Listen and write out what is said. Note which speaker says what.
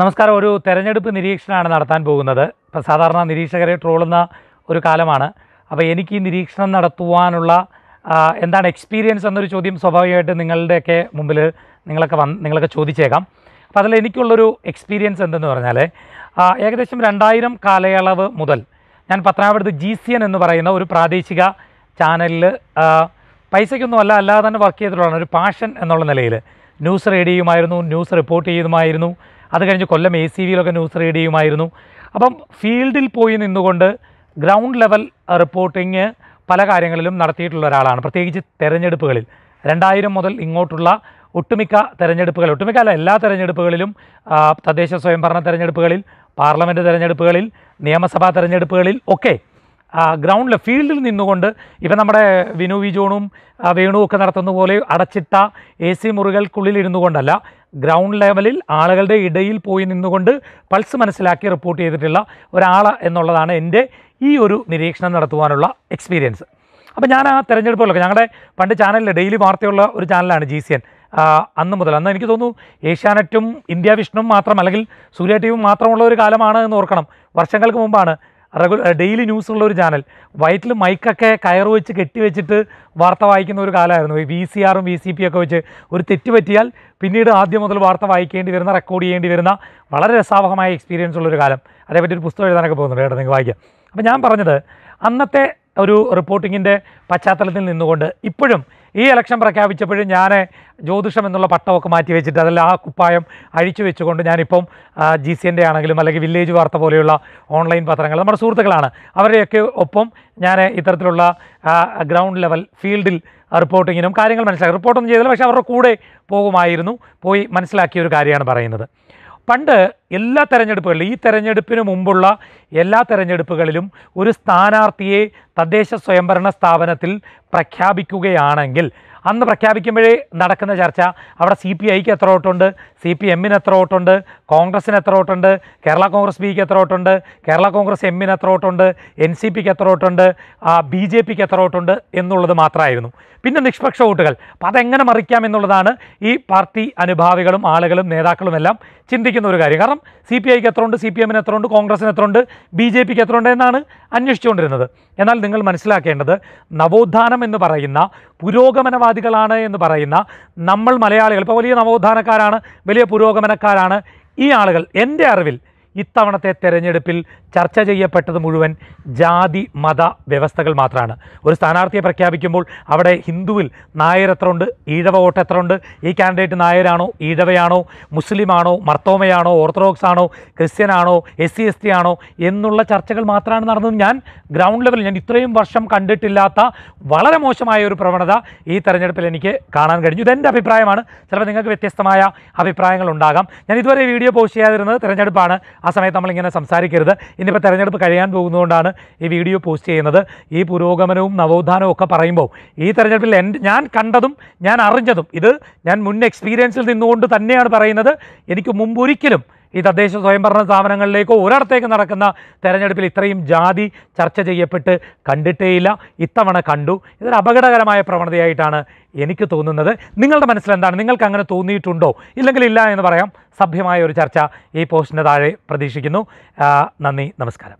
Speaker 1: നമസ്കാരം ഒരു തെരഞ്ഞെടുപ്പ് നിരീക്ഷണമാണ് നടത്താൻ പോകുന്നത് ഇപ്പോൾ സാധാരണ നിരീക്ഷകരെ ട്രോളുന്ന ഒരു കാലമാണ് അപ്പോൾ എനിക്ക് ഈ നിരീക്ഷണം നടത്തുവാനുള്ള എന്താണ് എക്സ്പീരിയൻസ് എന്നൊരു ചോദ്യം സ്വാഭാവികമായിട്ട് നിങ്ങളുടെയൊക്കെ മുമ്പിൽ നിങ്ങളൊക്കെ വന്ന് നിങ്ങളൊക്കെ ചോദിച്ചേക്കാം അപ്പോൾ അതിൽ എനിക്കുള്ളൊരു എക്സ്പീരിയൻസ് എന്തെന്ന് പറഞ്ഞാൽ ഏകദേശം രണ്ടായിരം കാലയളവ് മുതൽ ഞാൻ പത്തനാപുരത്ത് ജി സി എൻ എന്ന് പറയുന്ന ഒരു പ്രാദേശിക ചാനലിൽ പൈസയ്ക്കൊന്നുമല്ല അല്ലാതെ തന്നെ വർക്ക് ചെയ്തിട്ടുള്ളതാണ് ഒരു പാഷൻ എന്നുള്ള നിലയിൽ ന്യൂസ് റീഡ് ചെയ്യുമായിരുന്നു ന്യൂസ് റിപ്പോർട്ട് ചെയ്യുമായിരുന്നു അത് കഴിഞ്ഞ് കൊല്ലം എ സി വിയിലൊക്കെ ന്യൂസ് റീഡ് ചെയ്യുമായിരുന്നു അപ്പം ഫീൽഡിൽ പോയി നിന്നുകൊണ്ട് ഗ്രൗണ്ട് ലെവൽ റിപ്പോർട്ടിങ് പല കാര്യങ്ങളിലും നടത്തിയിട്ടുള്ള ഒരാളാണ് പ്രത്യേകിച്ച് തെരഞ്ഞെടുപ്പുകളിൽ രണ്ടായിരം മുതൽ ഇങ്ങോട്ടുള്ള ഒട്ടുമിക്ക തെരഞ്ഞെടുപ്പുകൾ ഒട്ടുമിക്ക അല്ല എല്ലാ തെരഞ്ഞെടുപ്പുകളിലും തദ്ദേശ സ്വയംഭരണ തെരഞ്ഞെടുപ്പുകളിൽ പാർലമെൻറ്റ് തെരഞ്ഞെടുപ്പുകളിൽ നിയമസഭാ തെരഞ്ഞെടുപ്പുകളിൽ ഒക്കെ ഗ്രൗണ്ടിൽ ഫീൽഡിൽ നിന്നുകൊണ്ട് ഇപ്പം നമ്മുടെ വിനു വിജോണും വേണുവും ഒക്കെ നടത്തുന്ന പോലെ അടച്ചിട്ട എ സി മുറികൾക്കുള്ളിൽ ഇരുന്നുകൊണ്ടല്ല കൊണ്ടല്ല ഗ്രൗണ്ട് ലെവലിൽ ആളുകളുടെ ഇടയിൽ പോയി നിന്നുകൊണ്ട് പൾസ് മനസ്സിലാക്കി റിപ്പോർട്ട് ചെയ്തിട്ടുള്ള ഒരാൾ എന്നുള്ളതാണ് എൻ്റെ ഈ ഒരു നിരീക്ഷണം നടത്തുവാനുള്ള എക്സ്പീരിയൻസ് അപ്പോൾ ഞാൻ ആ തിരഞ്ഞെടുപ്പുകളൊക്കെ ഞങ്ങളുടെ പണ്ട് ചാനലിൽ ഡെയിലി വാർത്തയുള്ള ഒരു ചാനലാണ് ജി സി എൻ അന്ന് മുതൽ അന്ന് എനിക്ക് തോന്നുന്നു ഏഷ്യാനെറ്റും ഇന്ത്യ വിഷ്ണുവും മാത്രം അല്ലെങ്കിൽ സൂര്യ ടി മാത്രമുള്ള ഒരു കാലമാണ് എന്ന് ഓർക്കണം വർഷങ്ങൾക്ക് മുമ്പാണ് റെഗുലർ ഡെയിലി ന്യൂസ് ഉള്ള ഒരു ചാനൽ വയറ്റിൽ മൈക്കൊക്കെ കയറ് വെച്ച് കെട്ടിവെച്ചിട്ട് വാർത്ത വായിക്കുന്ന ഒരു കാലമായിരുന്നു വി സി ആറും വി സി പി ഒക്കെ വെച്ച് ഒരു തെറ്റ് പറ്റിയാൽ പിന്നീട് ആദ്യം മുതൽ വാർത്ത വായിക്കേണ്ടി വരുന്ന റെക്കോർഡ് ചെയ്യേണ്ടി വരുന്ന വളരെ രസാവഹമായ എക്സ്പീരിയൻസ് ഉള്ളൊരു കാലം അതേപറ്റി ഒരു പുസ്തകം എഴുതാനൊക്കെ പോകുന്നുണ്ട് കേട്ടോ നിങ്ങൾക്ക് വായിക്കാം അപ്പോൾ ഞാൻ പറഞ്ഞത് അന്നത്തെ ഒരു റിപ്പോർട്ടിങ്ങിൻ്റെ പശ്ചാത്തലത്തിൽ നിന്നുകൊണ്ട് ഇപ്പോഴും ഈ ഇലക്ഷൻ പ്രഖ്യാപിച്ചപ്പോഴും ഞാൻ ജ്യോതിഷം എന്നുള്ള പട്ടമൊക്കെ മാറ്റി വെച്ചിട്ട് അതല്ല ആ കുപ്പായം അഴിച്ചു വെച്ചുകൊണ്ട് ഞാനിപ്പം ജി സി എൻ്റെ ആണെങ്കിലും അല്ലെങ്കിൽ വില്ലേജ് വാർത്ത പോലെയുള്ള ഓൺലൈൻ പത്രങ്ങൾ നമ്മുടെ സുഹൃത്തുക്കളാണ് അവരെയൊക്കെ ഒപ്പം ഞാൻ ഇത്തരത്തിലുള്ള ഗ്രൗണ്ട് ലെവൽ ഫീൽഡിൽ റിപ്പോർട്ടിങ്ങിനും കാര്യങ്ങൾ മനസ്സിലാക്കി റിപ്പോർട്ടൊന്നും ചെയ്തില്ല പക്ഷേ അവരുടെ കൂടെ പോകുമായിരുന്നു പോയി മനസ്സിലാക്കിയ ഒരു കാര്യമാണ് പറയുന്നത് പണ്ട് എല്ലാ തെരഞ്ഞെടുപ്പുകളിലും ഈ തെരഞ്ഞെടുപ്പിന് മുമ്പുള്ള എല്ലാ തെരഞ്ഞെടുപ്പുകളിലും ഒരു സ്ഥാനാർത്ഥിയെ തദ്ദേശ സ്വയംഭരണ സ്ഥാപനത്തിൽ പ്രഖ്യാപിക്കുകയാണെങ്കിൽ അന്ന് പ്രഖ്യാപിക്കുമ്പോഴേ നടക്കുന്ന ചർച്ച അവിടെ സി പി ഐക്ക് എത്ര വോട്ടുണ്ട് സി പി എമ്മിന് എത്ര വോട്ടുണ്ട് കോൺഗ്രസ്സിന് എത്ര വോട്ടുണ്ട് കേരള കോൺഗ്രസ് ബിക്ക് എത്ര വോട്ടുണ്ട് കേരള കോൺഗ്രസ് എമ്മിന് എത്ര വോട്ടുണ്ട് എൻ സി പിക്ക് എത്ര വോട്ടുണ്ട് ബി ജെ പിക്ക് എത്ര വോട്ടുണ്ട് എന്നുള്ളത് മാത്രമായിരുന്നു പിന്നെ നിഷ്പക്ഷ വോട്ടുകൾ അപ്പം അതെങ്ങനെ മറിക്കാം എന്നുള്ളതാണ് ഈ പാർട്ടി അനുഭാവികളും ആളുകളും നേതാക്കളുമെല്ലാം ചിന്തിക്കുന്ന ഒരു കാര്യം കാരണം നോക്കാം സി പി ഐക്ക് എത്ര ഉണ്ട് സി പി എമ്മിന് എത്ര ഉണ്ട് കോൺഗ്രസിന് എത്ര ഉണ്ട് ബി ജെ പിക്ക് എത്ര ഉണ്ട് എന്നാണ് അന്വേഷിച്ചുകൊണ്ടിരുന്നത് എന്നാൽ നിങ്ങൾ മനസ്സിലാക്കേണ്ടത് നവോത്ഥാനം എന്ന് പറയുന്ന പുരോഗമനവാദികളാണ് എന്ന് പറയുന്ന നമ്മൾ മലയാളികൾ ഇപ്പോൾ വലിയ നവോത്ഥാനക്കാരാണ് വലിയ പുരോഗമനക്കാരാണ് ഈ ആളുകൾ എൻ്റെ അറിവിൽ ഇത്തവണത്തെ തെരഞ്ഞെടുപ്പിൽ ചർച്ച ചെയ്യപ്പെട്ടത് മുഴുവൻ ജാതി മത വ്യവസ്ഥകൾ മാത്രമാണ് ഒരു സ്ഥാനാർത്ഥിയെ പ്രഖ്യാപിക്കുമ്പോൾ അവിടെ ഹിന്ദുവിൽ നായർ എത്ര ഉണ്ട് ഈഴവ വോട്ട് എത്ര ഉണ്ട് ഈ കാൻഡിഡേറ്റ് നായരാണോ ഈഴവയാണോ മുസ്ലിമാണോ മർത്തോമയാണോ ഓർത്തഡോക്സ് ആണോ ക്രിസ്ത്യൻ ആണോ എസ് സി എസ് ടി ആണോ എന്നുള്ള ചർച്ചകൾ മാത്രമാണ് നടന്നത് ഞാൻ ഗ്രൗണ്ട് ലെവലിൽ ഞാൻ ഇത്രയും വർഷം കണ്ടിട്ടില്ലാത്ത വളരെ മോശമായ ഒരു പ്രവണത ഈ തെരഞ്ഞെടുപ്പിൽ എനിക്ക് കാണാൻ കഴിഞ്ഞു ഇതെൻ്റെ അഭിപ്രായമാണ് ചിലപ്പോൾ നിങ്ങൾക്ക് വ്യത്യസ്തമായ അഭിപ്രായങ്ങൾ ഉണ്ടാകാം ഞാൻ ഇതുവരെ വീഡിയോ പോസ്റ്റ് ചെയ്യാതിരുന്നത് തിരഞ്ഞെടുപ്പാണ് ആ സമയത്ത് നമ്മളിങ്ങനെ സംസാരിക്കരുത് ഇനിയിപ്പോൾ തെരഞ്ഞെടുപ്പ് കഴിയാൻ പോകുന്നതുകൊണ്ടാണ് ഈ വീഡിയോ പോസ്റ്റ് ചെയ്യുന്നത് ഈ പുരോഗമനവും നവോത്ഥാനവും ഒക്കെ പറയുമ്പോൾ ഈ തെരഞ്ഞെടുപ്പിൽ എൻ്റെ ഞാൻ കണ്ടതും ഞാൻ അറിഞ്ഞതും ഇത് ഞാൻ മുൻ എക്സ്പീരിയൻസിൽ നിന്നുകൊണ്ട് തന്നെയാണ് പറയുന്നത് എനിക്ക് മുമ്പൊരിക്കലും ഈ തദ്ദേശ സ്വയംഭരണ സ്ഥാപനങ്ങളിലേക്കോ ഒരിടത്തേക്ക് നടക്കുന്ന തെരഞ്ഞെടുപ്പിൽ ഇത്രയും ജാതി ചർച്ച ചെയ്യപ്പെട്ട് കണ്ടിട്ടേയില്ല ഇത്തവണ കണ്ടു ഇതൊരു അപകടകരമായ പ്രവണതയായിട്ടാണ് എനിക്ക് തോന്നുന്നത് നിങ്ങളുടെ മനസ്സിലെന്താണ് നിങ്ങൾക്ക് അങ്ങനെ തോന്നിയിട്ടുണ്ടോ ഇല്ലെങ്കിൽ ഇല്ല എന്ന് പറയാം സഭ്യമായ ഒരു ചർച്ച ഈ പോസ്റ്റിൻ്റെ താഴെ പ്രതീക്ഷിക്കുന്നു നന്ദി നമസ്കാരം